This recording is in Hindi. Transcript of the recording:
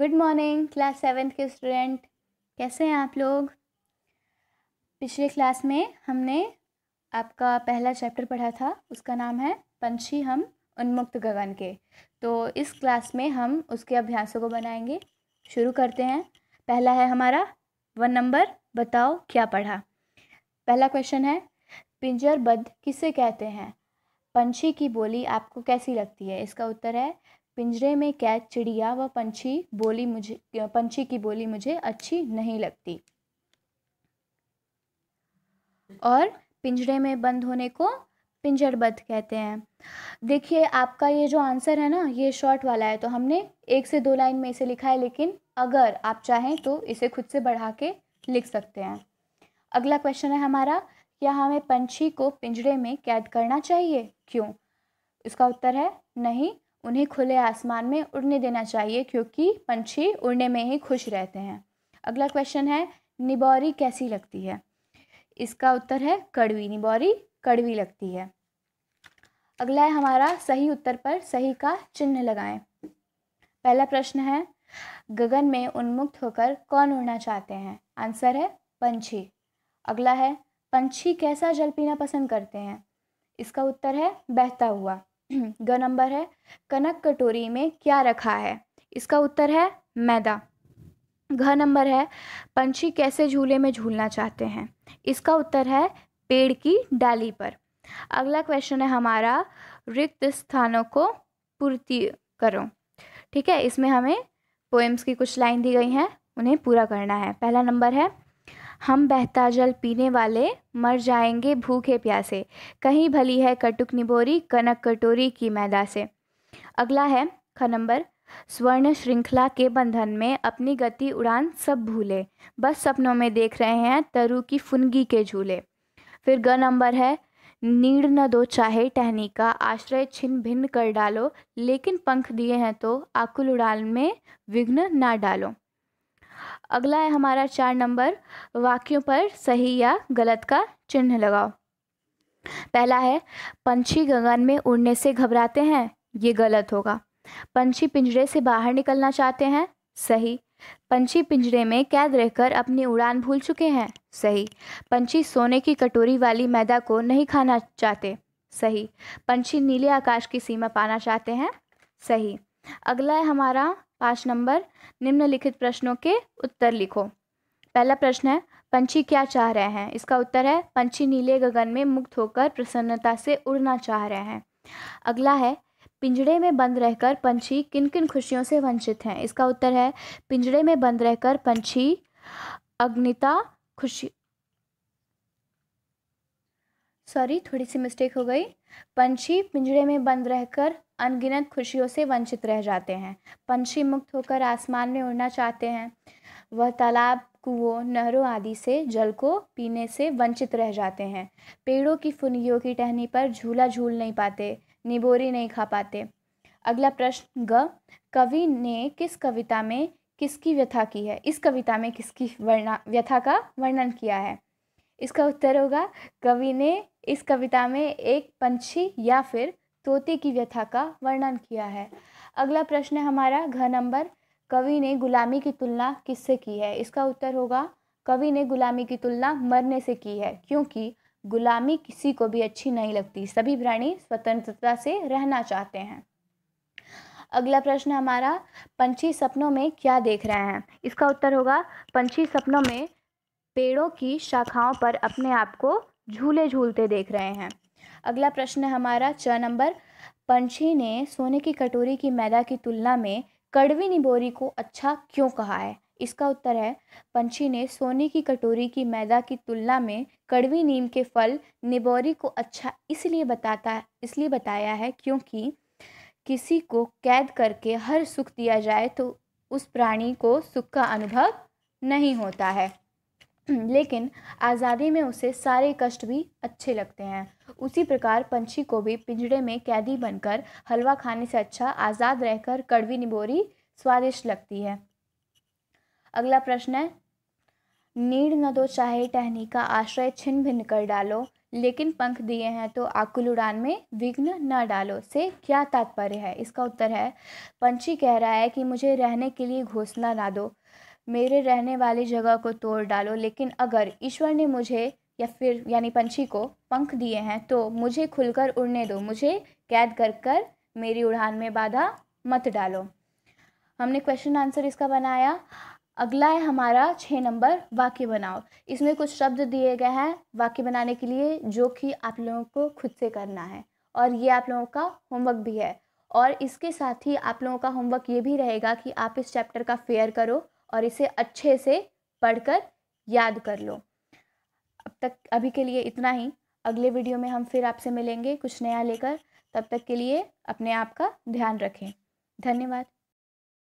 गुड मॉर्निंग क्लास सेवेंथ के स्टूडेंट कैसे हैं आप लोग पिछले क्लास में हमने आपका पहला चैप्टर पढ़ा था उसका नाम है पंछी हम उन्मुक्त गगन के तो इस क्लास में हम उसके अभ्यासों को बनाएंगे शुरू करते हैं पहला है हमारा वन नंबर बताओ क्या पढ़ा पहला क्वेश्चन है पिंजरबद्ध किसे कहते हैं पंछी की बोली आपको कैसी लगती है इसका उत्तर है पिंजरे में कैद चिड़िया व पंछी बोली मुझे पंछी की बोली मुझे अच्छी नहीं लगती और पिंजरे में बंद होने को पिंजरबद्ध कहते हैं देखिए आपका ये जो आंसर है ना ये शॉर्ट वाला है तो हमने एक से दो लाइन में इसे लिखा है लेकिन अगर आप चाहें तो इसे खुद से बढ़ा के लिख सकते हैं अगला क्वेश्चन है हमारा क्या हमें पंछी को पिंजरे में कैद करना चाहिए क्यों इसका उत्तर है नहीं उन्हें खुले आसमान में उड़ने देना चाहिए क्योंकि पंछी उड़ने में ही खुश रहते हैं अगला क्वेश्चन है निबौरी कैसी लगती है इसका उत्तर है कड़वी निबौरी कड़वी लगती है अगला है हमारा सही उत्तर पर सही का चिन्ह लगाएं पहला प्रश्न है गगन में उन्मुक्त होकर कौन उड़ना चाहते हैं आंसर है पंछी अगला है पंछी कैसा जल पीना पसंद करते हैं इसका उत्तर है बहता हुआ ग नंबर है कनक कटोरी में क्या रखा है इसका उत्तर है मैदा घ नंबर है पंछी कैसे झूले में झूलना चाहते हैं इसका उत्तर है पेड़ की डाली पर अगला क्वेश्चन है हमारा रिक्त स्थानों को पूर्ति करो ठीक है इसमें हमें पोएम्स की कुछ लाइन दी गई हैं उन्हें पूरा करना है पहला नंबर है हम बहता जल पीने वाले मर जाएंगे भूखे प्यासे कहीं भली है कटुक निबोरी कनक कटोरी की मैदा से अगला है ख नंबर स्वर्ण श्रृंखला के बंधन में अपनी गति उड़ान सब भूले बस सपनों में देख रहे हैं तरु की फुनगी के झूले फिर ग नंबर है नीड़ न दो चाहे टहनी का आश्रय छिन भिन्न कर डालो लेकिन पंख दिए हैं तो आकुल उड़ान में विघ्न ना डालो अगला है हमारा चार नंबर वाक्यों पर सही या गलत का चिन्ह लगाओ पहला है पंछी गगन में उड़ने से घबराते हैं ये गलत होगा पंछी पिंजरे से बाहर निकलना चाहते हैं सही पंछी पिंजरे में कैद रहकर अपनी उड़ान भूल चुके हैं सही पंछी सोने की कटोरी वाली मैदा को नहीं खाना चाहते सही पंछी नीले आकाश की सीमा पाना चाहते हैं सही अगला है हमारा पाँच नंबर निम्नलिखित प्रश्नों के उत्तर लिखो पहला प्रश्न है पंछी क्या चाह रहे हैं इसका उत्तर है पंछी नीले गगन में मुक्त होकर प्रसन्नता से उड़ना चाह रहे हैं अगला है पिंजड़े में बंद रहकर पंछी किन किन खुशियों से वंचित हैं इसका उत्तर है पिंजड़े में बंद रहकर पंछी अग्निता खुशी सॉरी थोड़ी सी मिस्टेक हो गई पंछी पिंजरे में बंद रहकर अनगिनत खुशियों से वंचित रह जाते हैं पंछी मुक्त होकर आसमान में उड़ना चाहते हैं वह तालाब कुओं नहरों आदि से जल को पीने से वंचित रह जाते हैं पेड़ों की फुनियों की टहनी पर झूला झूल नहीं पाते निबोरी नहीं खा पाते अगला प्रश्न ग कवि ने किस कविता में किसकी व्यथा की है इस कविता में किसकी वर्णा व्यथा का वर्णन किया है इसका उत्तर होगा कवि ने इस कविता में एक पंछी या फिर तोते की व्यथा का वर्णन किया है अगला प्रश्न है हमारा घ नंबर कवि ने गुलामी की तुलना किससे की है इसका उत्तर होगा कवि ने गुलामी की तुलना मरने से की है क्योंकि गुलामी किसी को भी अच्छी नहीं लगती सभी प्राणी स्वतंत्रता से रहना चाहते हैं अगला प्रश्न हमारा पंछी सपनों में क्या देख रहे हैं इसका उत्तर होगा पंछी सपनों में पेड़ों की शाखाओं पर अपने आप को झूले झूलते देख रहे हैं अगला प्रश्न है हमारा छ नंबर पंछी ने सोने की कटोरी की मैदा की तुलना में कड़वी निबोरी को अच्छा क्यों कहा है इसका उत्तर है पंछी ने सोने की कटोरी की मैदा की तुलना में कड़वी नीम के फल निबोरी को अच्छा इसलिए बताता इसलिए बताया है क्योंकि किसी को कैद करके हर सुख दिया जाए तो उस प्राणी को सुख का अनुभव नहीं होता है लेकिन आज़ादी में उसे सारे कष्ट भी अच्छे लगते हैं उसी प्रकार पंछी को भी पिंजड़े में कैदी बनकर हलवा खाने से अच्छा आज़ाद रहकर कड़वी निबोरी स्वादिष्ट लगती है अगला प्रश्न है नीड न दो चाहे टहनी का आश्रय छिन्न भिन्न कर डालो लेकिन पंख दिए हैं तो आकुल उड़ान में विघ्न न डालो से क्या तात्पर्य है इसका उत्तर है पंछी कह रहा है कि मुझे रहने के लिए घोसला ना दो मेरे रहने वाली जगह को तोड़ डालो लेकिन अगर ईश्वर ने मुझे या फिर यानी पंछी को पंख दिए हैं तो मुझे खुलकर उड़ने दो मुझे कैद कर कर मेरी उड़ान में बाधा मत डालो हमने क्वेश्चन आंसर इसका बनाया अगला है हमारा छः नंबर वाक्य बनाओ इसमें कुछ शब्द दिए गए हैं वाक्य बनाने के लिए जो कि आप लोगों को खुद से करना है और ये आप लोगों का होमवर्क भी है और इसके साथ ही आप लोगों का होमवर्क ये भी रहेगा कि आप इस चैप्टर का फेयर करो और इसे अच्छे से पढ़कर याद कर लो अब तक अभी के लिए इतना ही अगले वीडियो में हम फिर आपसे मिलेंगे कुछ नया लेकर तब तक के लिए अपने आप का ध्यान रखें धन्यवाद